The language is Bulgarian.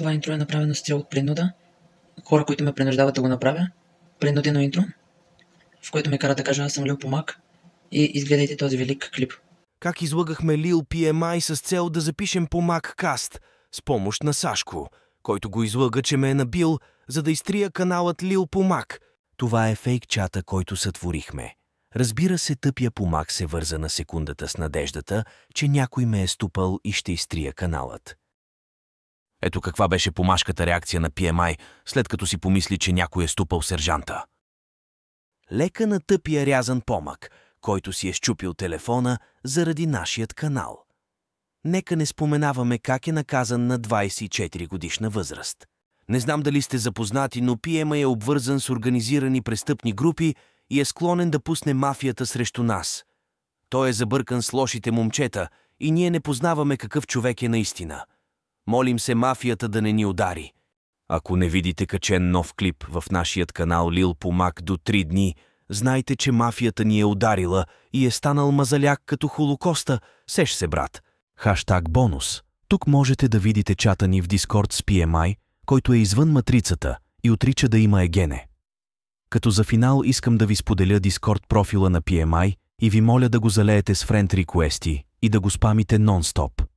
Това интро е направено с цел от принуда. Хора, които ме принуждават да го направя. Принудено интро, в което ме кара да кажа аз съм Лил Помак и изгледайте този велик клип. Как излъгахме Лил PMI с цел да запишем Помак каст с помощ на Сашко, който го излъга, че ме е набил, за да изтрия каналът Лил Помак. Това е фейк чата, който сътворихме. Разбира се, тъпия помак се върза на секундата с надеждата, че някой ме е ступал и ще изтрия каналът. Ето каква беше помашката реакция на PMI, след като си помисли, че някой е ступал сержанта. Лека натъпи тъпия рязан помък, който си е щупил телефона заради нашият канал. Нека не споменаваме как е наказан на 24 годишна възраст. Не знам дали сте запознати, но Пиема е обвързан с организирани престъпни групи и е склонен да пусне мафията срещу нас. Той е забъркан с лошите момчета и ние не познаваме какъв човек е наистина – Молим се мафията да не ни удари. Ако не видите качен нов клип в нашият канал Лил Помак до 3 дни, знайте, че мафията ни е ударила и е станал мазаляк като Холокоста, сеш се, брат. Хаштаг бонус. Тук можете да видите чата ни в Дискорд с PMI, който е извън матрицата и отрича да има егене. Като за финал искам да ви споделя Дискорд профила на PMI и ви моля да го залеете с френд реквести и да го спамите нон-стоп.